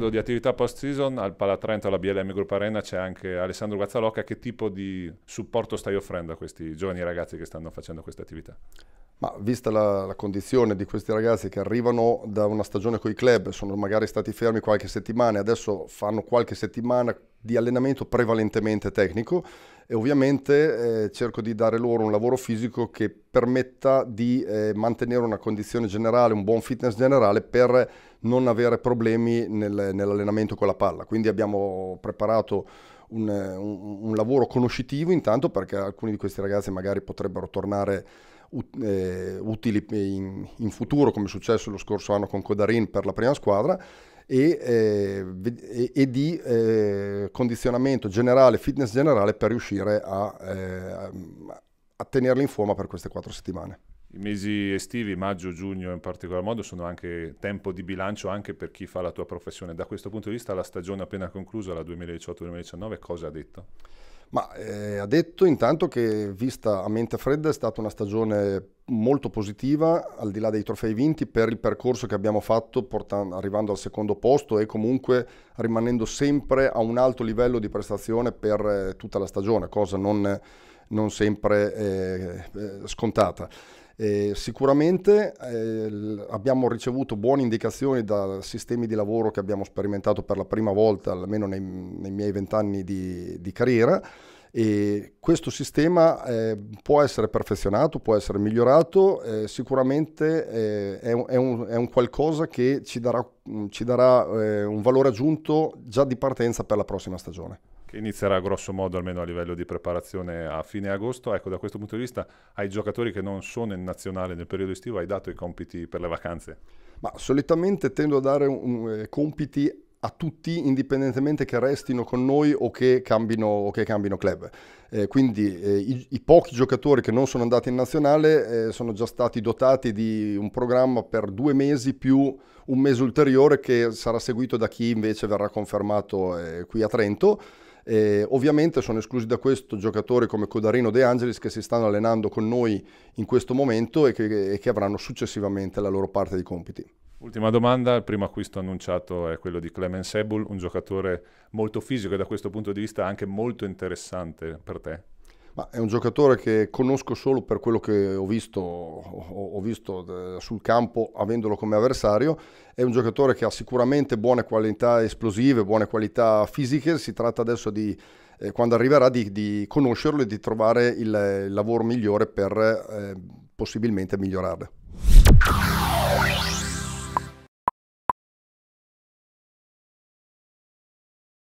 periodo di attività post-season al Palatrento, alla BLM Group Arena, c'è anche Alessandro Guazzalocca. Che tipo di supporto stai offrendo a questi giovani ragazzi che stanno facendo questa attività? Ma vista la, la, condizione di questi ragazzi che arrivano da una stagione con i club, sono magari stati fermi qualche settimana e adesso fanno qualche settimana di allenamento prevalentemente tecnico, e ovviamente eh, cerco di dare loro un lavoro fisico che permetta di eh, mantenere una condizione generale, un buon fitness generale per non avere problemi nel, nell'allenamento con la palla. Quindi abbiamo preparato un, un, un lavoro conoscitivo intanto perché alcuni di questi ragazzi magari potrebbero tornare eh, utili in, in, futuro, come è successo lo scorso anno con Codarin per la prima squadra, e, eh, e di eh, condizionamento generale, fitness generale per riuscire a, eh, a tenerli in forma per queste quattro settimane. I mesi estivi, maggio, giugno in particolar modo, sono anche tempo di bilancio anche per chi fa la tua professione. Da questo punto di vista la stagione appena conclusa, la 2018-2019, cosa ha detto? Ma eh, ha detto intanto che vista a mente fredda è stata una stagione molto positiva, al di là dei trofei vinti, per il percorso che abbiamo fatto portando, arrivando al secondo posto e comunque rimanendo sempre a un alto livello di prestazione per eh, tutta la stagione, cosa non, non sempre eh, eh scontata. Eh, sicuramente eh, abbiamo ricevuto buone indicazioni da sistemi di lavoro che abbiamo sperimentato per la prima volta, almeno nei, nei miei vent'anni di, di carriera e questo sistema eh, può essere perfezionato, può essere migliorato, eh, sicuramente eh, è, un, è, un, è, un, qualcosa che ci darà, ci darà eh, un valore aggiunto già di partenza per la prossima stagione che inizierà grosso modo almeno a livello di preparazione a fine agosto. Ecco, da questo punto di vista ai giocatori che non sono in nazionale nel periodo estivo hai dato i compiti per le vacanze? Ma solitamente tendo a dare un, eh, compiti a tutti indipendentemente che restino con noi o che cambino, o che cambino club. Eh, quindi eh, i, i, pochi giocatori che non sono andati in nazionale eh, sono già stati dotati di un programma per due mesi più un mese ulteriore che sarà seguito da chi invece verrà confermato eh, qui a Trento. Eh, ovviamente sono esclusi da questo giocatori come Codarino De Angelis che si stanno allenando con noi in questo momento e che, e che avranno successivamente la loro parte di compiti. Ultima domanda, il primo acquisto annunciato è quello di Clemens Ebul, un giocatore molto fisico e da questo punto di vista anche molto interessante per te. Ma è un giocatore che conosco solo per quello che ho visto, ho visto, eh, sul campo avendolo come avversario, è un giocatore che ha sicuramente buone qualità esplosive, buone qualità fisiche, si tratta adesso di, eh, quando arriverà, di, di, conoscerlo e di trovare il, il lavoro migliore per eh, possibilmente migliorarlo.